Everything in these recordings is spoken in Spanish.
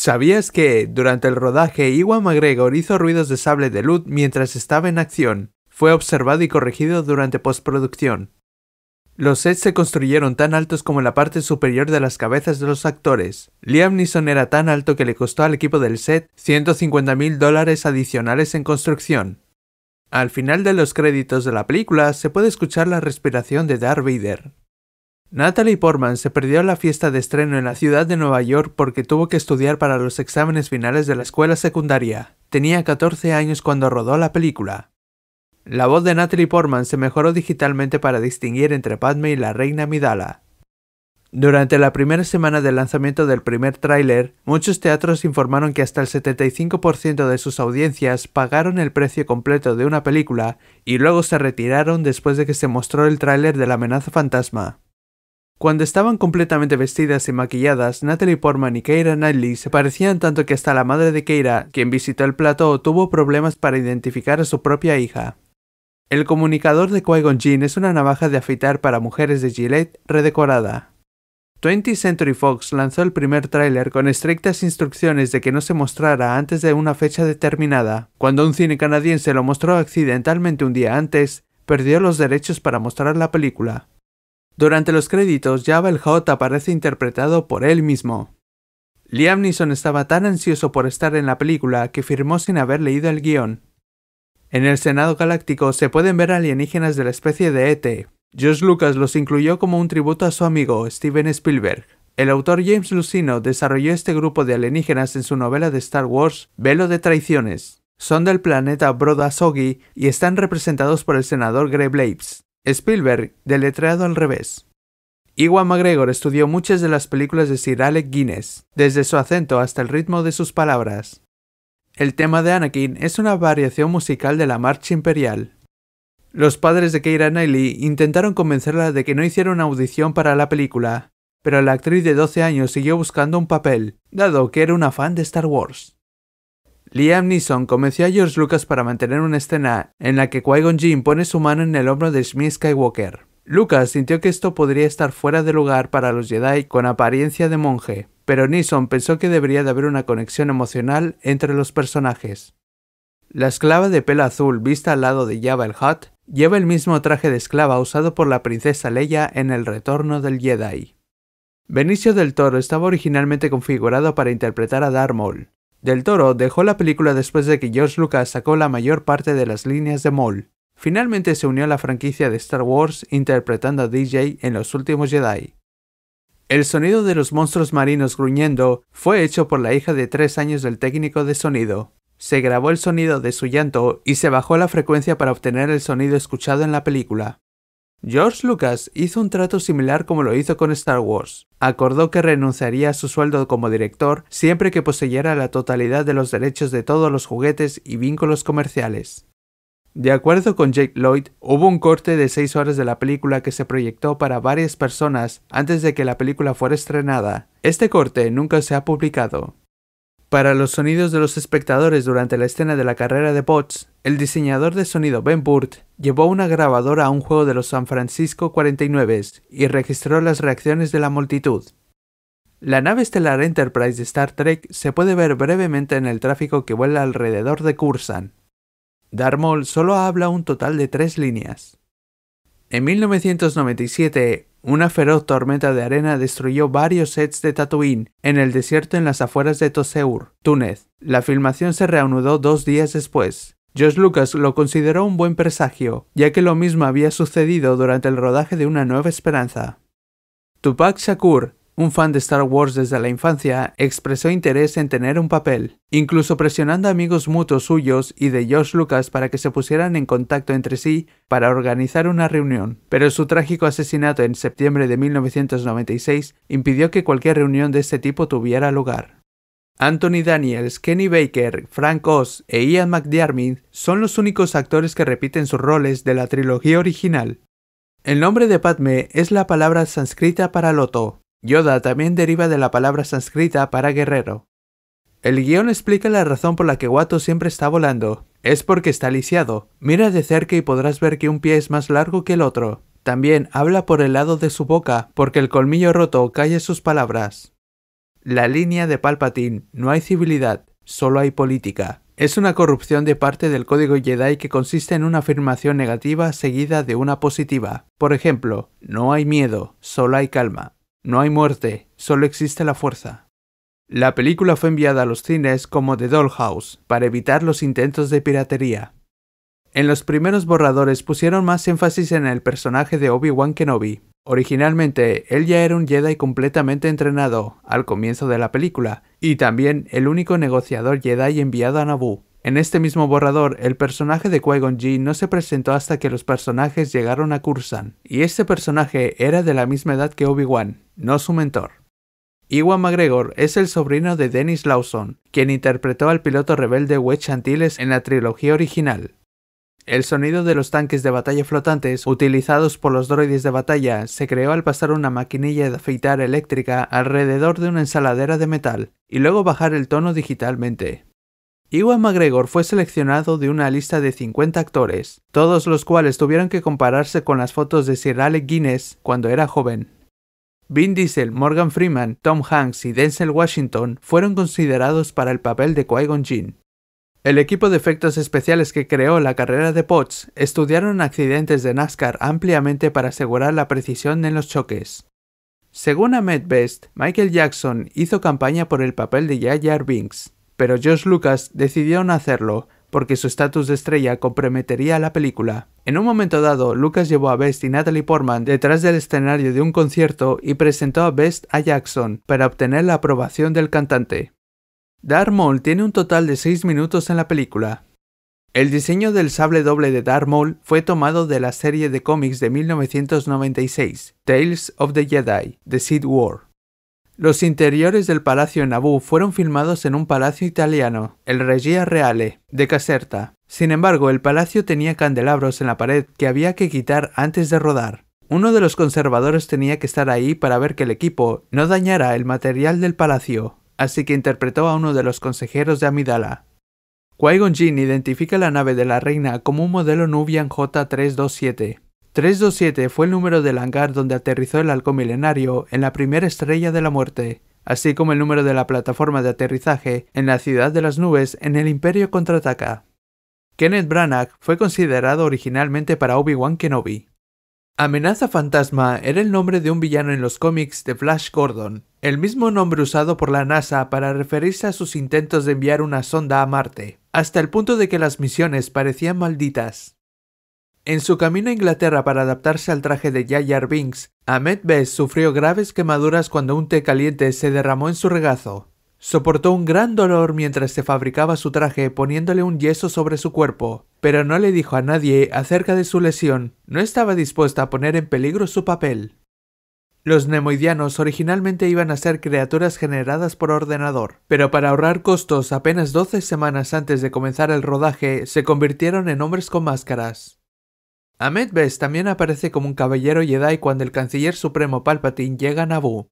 ¿Sabías que, durante el rodaje, Iwan McGregor hizo ruidos de sable de luz mientras estaba en acción? Fue observado y corregido durante postproducción. Los sets se construyeron tan altos como la parte superior de las cabezas de los actores. Liam Neeson era tan alto que le costó al equipo del set 150.000 dólares adicionales en construcción. Al final de los créditos de la película se puede escuchar la respiración de Darth Vader. Natalie Portman se perdió la fiesta de estreno en la ciudad de Nueva York porque tuvo que estudiar para los exámenes finales de la escuela secundaria. Tenía 14 años cuando rodó la película. La voz de Natalie Portman se mejoró digitalmente para distinguir entre Padme y la reina Midala. Durante la primera semana del lanzamiento del primer tráiler, muchos teatros informaron que hasta el 75% de sus audiencias pagaron el precio completo de una película y luego se retiraron después de que se mostró el tráiler de la amenaza fantasma. Cuando estaban completamente vestidas y maquilladas, Natalie Portman y Keira Knightley se parecían tanto que hasta la madre de Keira, quien visitó el plató, tuvo problemas para identificar a su propia hija. El comunicador de Qui-Gon es una navaja de afeitar para mujeres de Gillette redecorada. 20th Century Fox lanzó el primer tráiler con estrictas instrucciones de que no se mostrara antes de una fecha determinada. Cuando un cine canadiense lo mostró accidentalmente un día antes, perdió los derechos para mostrar la película. Durante los créditos, ya el aparece interpretado por él mismo. Liam Neeson estaba tan ansioso por estar en la película que firmó sin haber leído el guión. En el Senado Galáctico se pueden ver alienígenas de la especie de ET. George Lucas los incluyó como un tributo a su amigo Steven Spielberg. El autor James Lucino desarrolló este grupo de alienígenas en su novela de Star Wars, Velo de Traiciones. Son del planeta Broda Sogi y están representados por el senador Grey Blades. Spielberg, deletreado al revés. Iwan McGregor estudió muchas de las películas de Sir Alec Guinness, desde su acento hasta el ritmo de sus palabras. El tema de Anakin es una variación musical de la Marcha Imperial. Los padres de Keira Knightley intentaron convencerla de que no hiciera una audición para la película, pero la actriz de 12 años siguió buscando un papel, dado que era una fan de Star Wars. Liam Neeson convenció a George Lucas para mantener una escena en la que Qui-Gon Jinn pone su mano en el hombro de Smith Skywalker. Lucas sintió que esto podría estar fuera de lugar para los Jedi con apariencia de monje, pero Neeson pensó que debería de haber una conexión emocional entre los personajes. La esclava de pelo azul vista al lado de Jabba el Hutt lleva el mismo traje de esclava usado por la princesa Leia en El retorno del Jedi. Benicio del Toro estaba originalmente configurado para interpretar a Darth Maul, del Toro dejó la película después de que George Lucas sacó la mayor parte de las líneas de Maul. Finalmente se unió a la franquicia de Star Wars interpretando a DJ en Los Últimos Jedi. El sonido de los monstruos marinos gruñendo fue hecho por la hija de tres años del técnico de sonido. Se grabó el sonido de su llanto y se bajó la frecuencia para obtener el sonido escuchado en la película. George Lucas hizo un trato similar como lo hizo con Star Wars. Acordó que renunciaría a su sueldo como director siempre que poseyera la totalidad de los derechos de todos los juguetes y vínculos comerciales. De acuerdo con Jake Lloyd, hubo un corte de seis horas de la película que se proyectó para varias personas antes de que la película fuera estrenada. Este corte nunca se ha publicado. Para los sonidos de los espectadores durante la escena de la carrera de Potts, el diseñador de sonido Ben Burt llevó una grabadora a un juego de los San Francisco 49 y registró las reacciones de la multitud. La nave estelar Enterprise de Star Trek se puede ver brevemente en el tráfico que vuela alrededor de Kursan. Darmol solo habla un total de tres líneas. En 1997, una feroz tormenta de arena destruyó varios sets de Tatooine en el desierto en las afueras de Toseur, Túnez. La filmación se reanudó dos días después. George Lucas lo consideró un buen presagio, ya que lo mismo había sucedido durante el rodaje de Una Nueva Esperanza. Tupac Shakur un fan de Star Wars desde la infancia, expresó interés en tener un papel, incluso presionando a amigos mutuos suyos y de George Lucas para que se pusieran en contacto entre sí para organizar una reunión. Pero su trágico asesinato en septiembre de 1996 impidió que cualquier reunión de este tipo tuviera lugar. Anthony Daniels, Kenny Baker, Frank Oz e Ian McDiarmid son los únicos actores que repiten sus roles de la trilogía original. El nombre de Padme es la palabra sánscrita para loto, Yoda también deriva de la palabra sánscrita para guerrero. El guión explica la razón por la que Watto siempre está volando. Es porque está lisiado. Mira de cerca y podrás ver que un pie es más largo que el otro. También habla por el lado de su boca, porque el colmillo roto calla sus palabras. La línea de Palpatine, no hay civilidad, solo hay política. Es una corrupción de parte del código Jedi que consiste en una afirmación negativa seguida de una positiva. Por ejemplo, no hay miedo, solo hay calma. No hay muerte, solo existe la fuerza. La película fue enviada a los cines como The Dollhouse para evitar los intentos de piratería. En los primeros borradores pusieron más énfasis en el personaje de Obi-Wan Kenobi. Originalmente, él ya era un Jedi completamente entrenado al comienzo de la película, y también el único negociador Jedi enviado a Naboo. En este mismo borrador, el personaje de Qui-Gon Jinn no se presentó hasta que los personajes llegaron a Kursan, y este personaje era de la misma edad que Obi-Wan, no su mentor. Iwan McGregor es el sobrino de Dennis Lawson, quien interpretó al piloto rebelde Wedge Chantiles en la trilogía original. El sonido de los tanques de batalla flotantes utilizados por los droides de batalla se creó al pasar una maquinilla de afeitar eléctrica alrededor de una ensaladera de metal y luego bajar el tono digitalmente. Iwan McGregor fue seleccionado de una lista de 50 actores, todos los cuales tuvieron que compararse con las fotos de Sir Alec Guinness cuando era joven. Vin Diesel, Morgan Freeman, Tom Hanks y Denzel Washington fueron considerados para el papel de Qui-Gon El equipo de efectos especiales que creó la carrera de Potts estudiaron accidentes de NASCAR ampliamente para asegurar la precisión en los choques. Según Ahmed Best, Michael Jackson hizo campaña por el papel de Jar Binks, pero George Lucas decidió no hacerlo, porque su estatus de estrella comprometería a la película. En un momento dado, Lucas llevó a Best y Natalie Portman detrás del escenario de un concierto y presentó a Best a Jackson para obtener la aprobación del cantante. Darth Maul tiene un total de 6 minutos en la película. El diseño del sable doble de Darth Maul fue tomado de la serie de cómics de 1996, Tales of the Jedi, The Sith War. Los interiores del Palacio Nabú fueron filmados en un palacio italiano, el Regia Reale, de Caserta. Sin embargo, el palacio tenía candelabros en la pared que había que quitar antes de rodar. Uno de los conservadores tenía que estar ahí para ver que el equipo no dañara el material del palacio, así que interpretó a uno de los consejeros de Amidala. qui Jinn identifica la nave de la reina como un modelo Nubian J327, 327 fue el número del hangar donde aterrizó el halcón milenario en la primera estrella de la muerte, así como el número de la plataforma de aterrizaje en la ciudad de las nubes en el Imperio contraataca. Kenneth Branagh fue considerado originalmente para Obi-Wan Kenobi. Amenaza Fantasma era el nombre de un villano en los cómics de Flash Gordon, el mismo nombre usado por la NASA para referirse a sus intentos de enviar una sonda a Marte, hasta el punto de que las misiones parecían malditas. En su camino a Inglaterra para adaptarse al traje de Jayar Binks, Ahmed Bess sufrió graves quemaduras cuando un té caliente se derramó en su regazo. Soportó un gran dolor mientras se fabricaba su traje poniéndole un yeso sobre su cuerpo, pero no le dijo a nadie acerca de su lesión, no estaba dispuesta a poner en peligro su papel. Los nemoidianos originalmente iban a ser criaturas generadas por ordenador, pero para ahorrar costos apenas 12 semanas antes de comenzar el rodaje se convirtieron en hombres con máscaras. Ahmed Best también aparece como un caballero Jedi cuando el canciller supremo Palpatine llega a Naboo.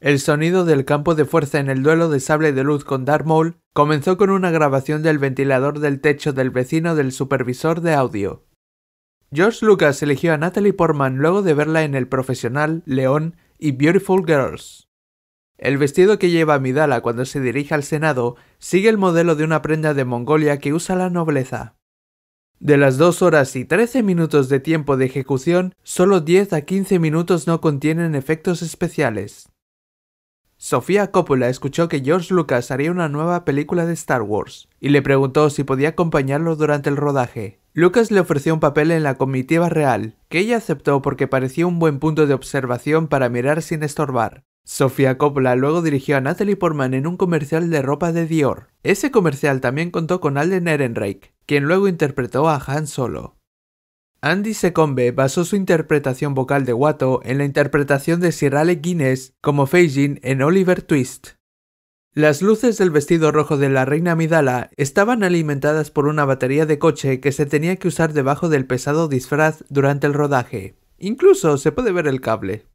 El sonido del campo de fuerza en el duelo de sable de luz con Darth Maul comenzó con una grabación del ventilador del techo del vecino del supervisor de audio. George Lucas eligió a Natalie Portman luego de verla en El Profesional, León y Beautiful Girls. El vestido que lleva Midala cuando se dirige al Senado sigue el modelo de una prenda de Mongolia que usa la nobleza. De las 2 horas y 13 minutos de tiempo de ejecución, solo 10 a 15 minutos no contienen efectos especiales. Sofía Coppola escuchó que George Lucas haría una nueva película de Star Wars y le preguntó si podía acompañarlo durante el rodaje. Lucas le ofreció un papel en la comitiva real, que ella aceptó porque parecía un buen punto de observación para mirar sin estorbar. Sofía Coppola luego dirigió a Natalie Portman en un comercial de ropa de Dior. Ese comercial también contó con Alden Ehrenreich, quien luego interpretó a Han Solo. Andy Secombe basó su interpretación vocal de Watto en la interpretación de Sir Alec Guinness como Feijin en Oliver Twist. Las luces del vestido rojo de la reina Midala estaban alimentadas por una batería de coche que se tenía que usar debajo del pesado disfraz durante el rodaje. Incluso se puede ver el cable.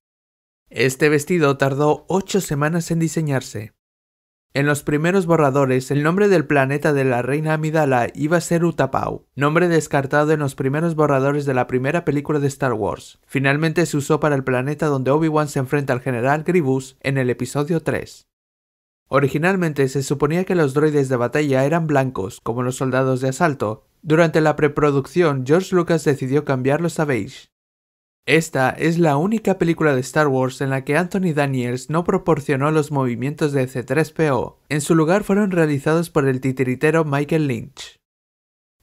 Este vestido tardó ocho semanas en diseñarse. En los primeros borradores, el nombre del planeta de la reina Amidala iba a ser Utapau, nombre descartado en los primeros borradores de la primera película de Star Wars. Finalmente se usó para el planeta donde Obi-Wan se enfrenta al general Grievous en el episodio 3. Originalmente se suponía que los droides de batalla eran blancos, como los soldados de asalto. Durante la preproducción, George Lucas decidió cambiarlos a beige. Esta es la única película de Star Wars en la que Anthony Daniels no proporcionó los movimientos de C3PO, en su lugar fueron realizados por el titiritero Michael Lynch.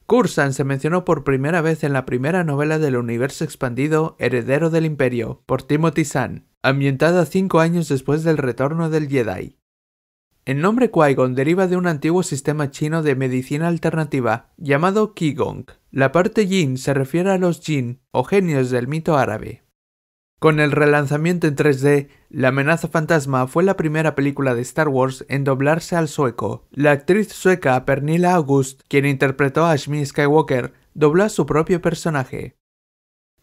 Cursan se mencionó por primera vez en la primera novela del universo expandido Heredero del Imperio, por Timothy Zahn, ambientada cinco años después del retorno del Jedi. El nombre Qui-Gon deriva de un antiguo sistema chino de medicina alternativa llamado Qigong. La parte yin se refiere a los jin o genios del mito árabe. Con el relanzamiento en 3D, La amenaza fantasma fue la primera película de Star Wars en doblarse al sueco. La actriz sueca Pernilla August, quien interpretó a Shmi Skywalker, dobló a su propio personaje.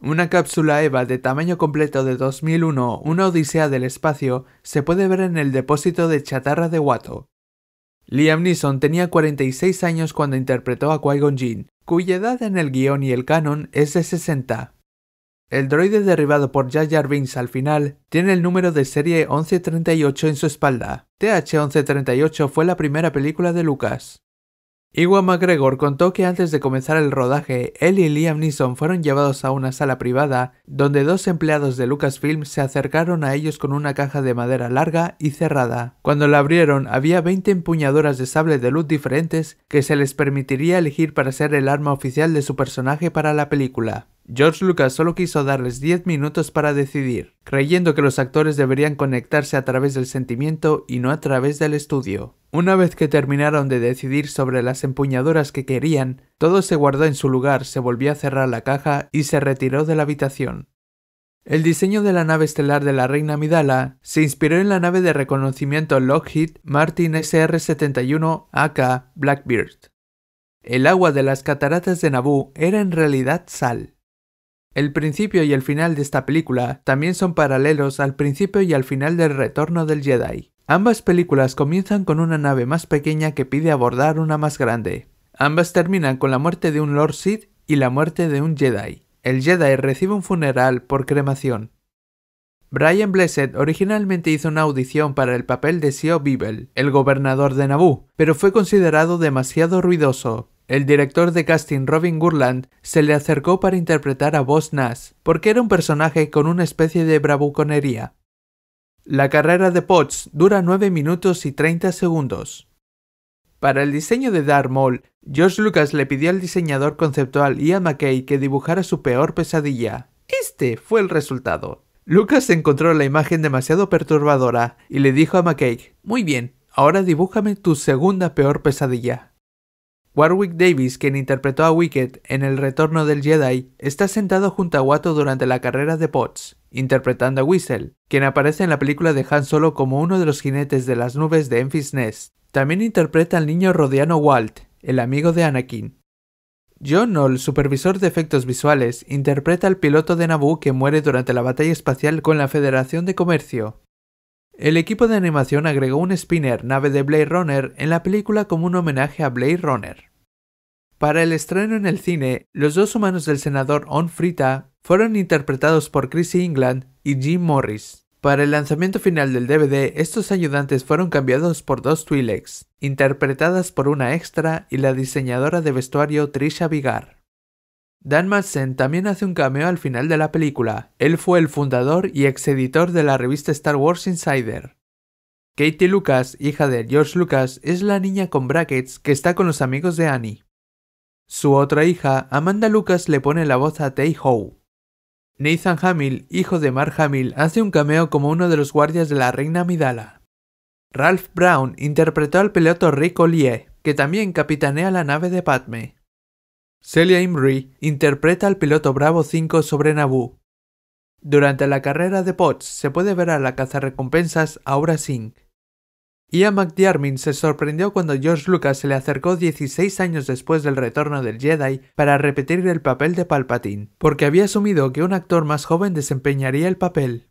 Una cápsula EVA de tamaño completo de 2001, una odisea del espacio, se puede ver en el depósito de chatarra de Watto. Liam Neeson tenía 46 años cuando interpretó a Qui-Gon cuya edad en el guión y el canon es de 60. El droide derribado por Jar Jar al final tiene el número de serie 1138 en su espalda. TH-1138 fue la primera película de Lucas. Iwan McGregor contó que antes de comenzar el rodaje, él y Liam Neeson fueron llevados a una sala privada, donde dos empleados de Lucasfilm se acercaron a ellos con una caja de madera larga y cerrada. Cuando la abrieron, había 20 empuñadoras de sable de luz diferentes que se les permitiría elegir para ser el arma oficial de su personaje para la película. George Lucas solo quiso darles 10 minutos para decidir, creyendo que los actores deberían conectarse a través del sentimiento y no a través del estudio. Una vez que terminaron de decidir sobre las empuñadoras que querían, todo se guardó en su lugar, se volvió a cerrar la caja y se retiró de la habitación. El diseño de la nave estelar de la Reina Amidala se inspiró en la nave de reconocimiento Lockheed Martin SR-71 AK Blackbeard. El agua de las cataratas de Naboo era en realidad sal. El principio y el final de esta película también son paralelos al principio y al final del retorno del Jedi. Ambas películas comienzan con una nave más pequeña que pide abordar una más grande. Ambas terminan con la muerte de un Lord Sith y la muerte de un Jedi. El Jedi recibe un funeral por cremación. Brian Blessed originalmente hizo una audición para el papel de Sio Bibel, el gobernador de Naboo, pero fue considerado demasiado ruidoso, el director de casting Robin Gurland se le acercó para interpretar a Boss Nash, porque era un personaje con una especie de bravuconería. La carrera de Potts dura 9 minutos y 30 segundos. Para el diseño de Darth Maul, George Lucas le pidió al diseñador conceptual a McKay que dibujara su peor pesadilla. Este fue el resultado. Lucas encontró la imagen demasiado perturbadora y le dijo a McKay, Muy bien, ahora dibújame tu segunda peor pesadilla. Warwick Davis, quien interpretó a Wicket en El Retorno del Jedi, está sentado junto a Watto durante la carrera de Potts, interpretando a Whistle, quien aparece en la película de Han Solo como uno de los jinetes de las nubes de Enfys Nest. También interpreta al niño rodiano Walt, el amigo de Anakin. John Knoll, supervisor de efectos visuales, interpreta al piloto de Naboo que muere durante la batalla espacial con la Federación de Comercio, el equipo de animación agregó un spinner nave de Blade Runner en la película como un homenaje a Blade Runner. Para el estreno en el cine, los dos humanos del senador On Frita fueron interpretados por Chrissy England y Jim Morris. Para el lanzamiento final del DVD, estos ayudantes fueron cambiados por dos Twi'leks, interpretadas por una extra y la diseñadora de vestuario Trisha Vigar. Dan Madsen también hace un cameo al final de la película. Él fue el fundador y exeditor de la revista Star Wars Insider. Katie Lucas, hija de George Lucas, es la niña con brackets que está con los amigos de Annie. Su otra hija, Amanda Lucas, le pone la voz a Tay Ho. Nathan Hamill, hijo de Mark Hamill, hace un cameo como uno de los guardias de la reina Amidala. Ralph Brown interpretó al piloto Rick Ollier, que también capitanea la nave de Padme. Celia Imrie interpreta al piloto Bravo 5 sobre Naboo. Durante la carrera de Potts se puede ver a la cazarrecompensas Aura Singh. Ian McDiarmid se sorprendió cuando George Lucas se le acercó 16 años después del retorno del Jedi para repetir el papel de Palpatine, porque había asumido que un actor más joven desempeñaría el papel.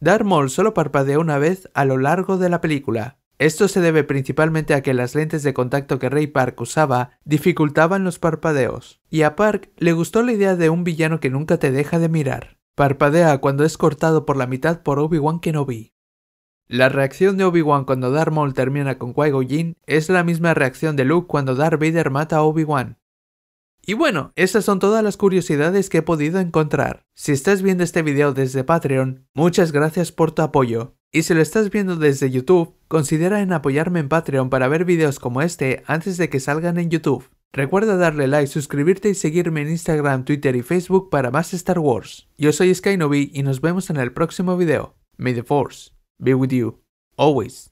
Darth Maul solo parpadeó una vez a lo largo de la película, esto se debe principalmente a que las lentes de contacto que Ray Park usaba dificultaban los parpadeos, y a Park le gustó la idea de un villano que nunca te deja de mirar. Parpadea cuando es cortado por la mitad por Obi-Wan Kenobi. La reacción de Obi-Wan cuando Darth Maul termina con Qui-Gon es la misma reacción de Luke cuando Darth Vader mata a Obi-Wan. Y bueno, esas son todas las curiosidades que he podido encontrar. Si estás viendo este video desde Patreon, muchas gracias por tu apoyo. Y si lo estás viendo desde YouTube, considera en apoyarme en Patreon para ver videos como este antes de que salgan en YouTube. Recuerda darle like, suscribirte y seguirme en Instagram, Twitter y Facebook para más Star Wars. Yo soy Skynovi y nos vemos en el próximo video. May the Force be with you, always.